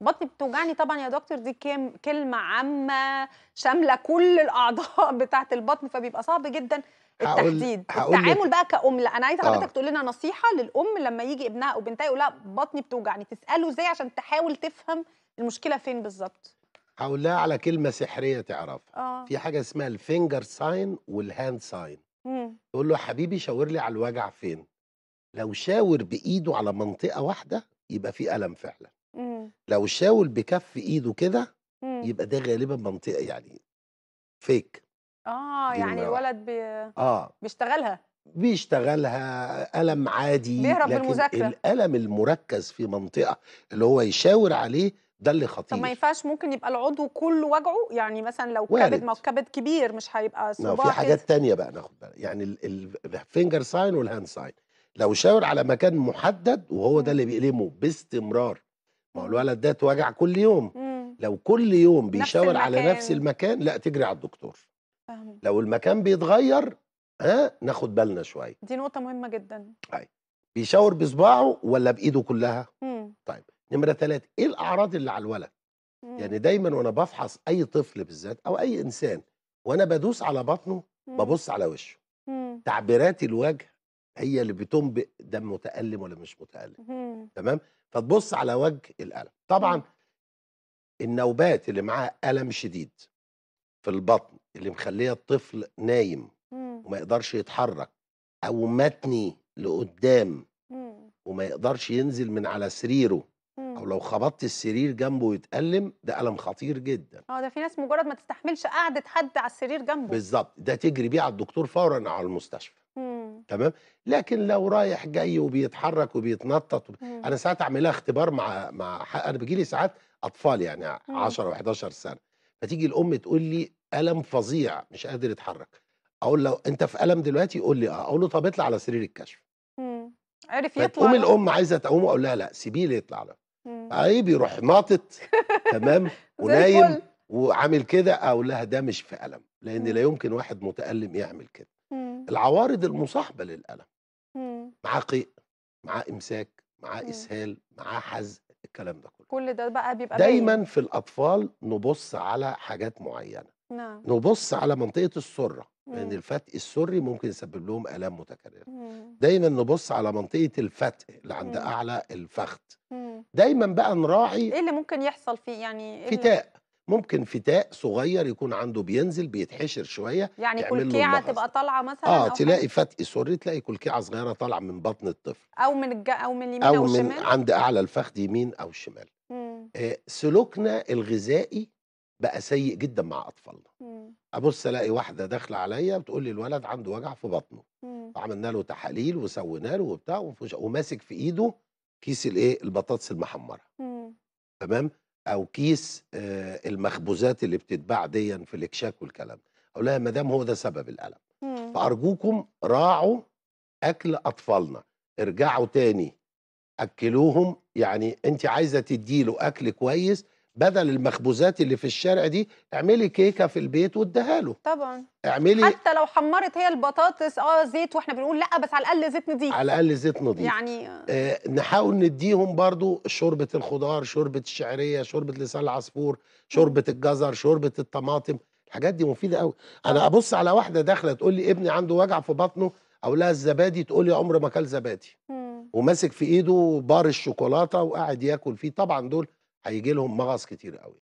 بطني بتوجعني طبعا يا دكتور دي كام كلمه عامه شامله كل الاعضاء بتاعه البطن فبيبقى صعب جدا التحديد هقول التعامل بقى كأم لا انا عايزه آه. حضرتك آه. تقول لنا نصيحه للام لما يجي ابنها او بنتها يقول لها بطني بتوجعني تساله ازاي عشان تحاول تفهم المشكله فين بالظبط هقول لها على كلمه سحريه تعرفها آه. في حاجه اسمها الفينجر ساين والهاند ساين تقول له حبيبي شاور لي على الوجع فين لو شاور بايده على منطقه واحده يبقى في الم فعلا لو شاول بكف إيده كده، يبقى ده غالبًا منطقه يعني فيك آه، يعني الولد بي آه. بيشتغلها. بيشتغلها الم عادي، بيهرب من لكن المذاكرة. الالم المُركّز في منطقة اللي هو يشاور عليه ده اللي خطير طب ما ينفعش ممكن يبقى العضو كلّه وجعه؟ يعني مثلًا لو كبد ما كبد هو كبير مش هيبقى صباحي في حاجات تانية بقى ناخد بقى يعني الفينجر ساين والهاند ساين لو شاور على مكان مُحدد وهو ده اللي بيقلمه باستمرار ما هو الولد ده اتوجع كل يوم مم. لو كل يوم بيشاور على نفس المكان لا تجري على الدكتور فهم. لو المكان بيتغير ها ناخد بالنا شويه دي نقطه مهمه جدا طيب بيشاور بصباعه ولا بايده كلها مم. طيب نمره ثلاثة ايه الاعراض اللي على الولد مم. يعني دايما وانا بفحص اي طفل بالذات او اي انسان وانا بدوس على بطنه مم. ببص على وشه تعبيرات الوجه هي اللي بتنبئ ده متالم ولا مش متالم تمام فتبص على وجه الالم طبعا النوبات اللي معاها الم شديد في البطن اللي مخليه الطفل نايم وما يقدرش يتحرك او متني لقدام وما يقدرش ينزل من على سريره او لو خبطت السرير جنبه يتألم ده ألم خطير جدا اه ده في ناس مجرد ما تستحملش قعدة حد على السرير جنبه بالظبط ده تجري بيه على الدكتور فورا على المستشفى تمام لكن لو رايح جاي وبيتحرك وبيتنطط وب... انا ساعات اعملها اختبار مع مع انا بيجي لي ساعات اطفال يعني 10 و11 سنه فتيجي الام تقول لي الم فظيع مش قادر يتحرك اقول له انت في الم دلوقتي يقول لي اه اقول له طب اطلع على سرير الكشف عرف يطلع تقوم الام عايزه تقوم اقول لها لا سيبيه يطلع له ايه بيروح ناطط تمام ونايم وعامل كده اقول لها ده مش في الم لان لا يمكن واحد متالم يعمل كده العوارض المصاحبه للالم إمم. معاه قيء معاه امساك معاه إمم. اسهال معاه حزق الكلام ده كله كل ده بقى بيبقى دايما في الاطفال نبص على حاجات معينه نعم نبص على منطقه السره لان يعني إمم. الفتق السري ممكن يسبب لهم الام متكرره دايما نبص على منطقه الفتق اللي عند اعلى الفخذ دايما بقى نراعي ايه اللي ممكن يحصل فيه يعني فتاء إيه ممكن فتاء صغير يكون عنده بينزل بيتحشر شويه يعني كلكيعه تبقى طالعه مثلا اه تلاقي فتق سوري تلاقي كلكيعه صغيره طالعه من بطن الطفل او من الج... او من اليمين او, أو الشمال من عند اعلى الفخذ يمين او شمال آه سلوكنا الغذائي بقى سيء جدا مع اطفالنا ابص الاقي واحده داخله عليا بتقول لي الولد عنده وجع في بطنه عملنا له تحاليل وسوينا له وبتاع وماسك في ايده كيس الايه البطاطس المحمره مم. تمام او كيس آه، المخبوزات اللي بتتباع ديا في الاكشاك والكلام اقول لها مدام هو ده سبب الالم إمم. فارجوكم راعوا اكل اطفالنا ارجعوا تاني اكلوهم يعني انت عايزه تديله اكل كويس بدل المخبوزات اللي في الشارع دي اعملي كيكه في البيت واديها له طبعا اعملي حتى لو حمرت هي البطاطس اه زيت واحنا بنقول لا بس على الاقل زيت نضيف على الاقل زيت نضيف يعني آه نحاول نديهم برضو شوربه الخضار شوربه الشعريه شوربه لسان العصفور شوربه الجزر شوربه الطماطم الحاجات دي مفيده قوي انا ابص على واحده داخله تقول لي ابني عنده وجع في بطنه اقول لها الزبادي تقول لي عمر ما اكل زبادي وماسك في ايده بار الشوكولاته وقاعد ياكل فيه طبعا دول هيجي لهم مغص كتير قوي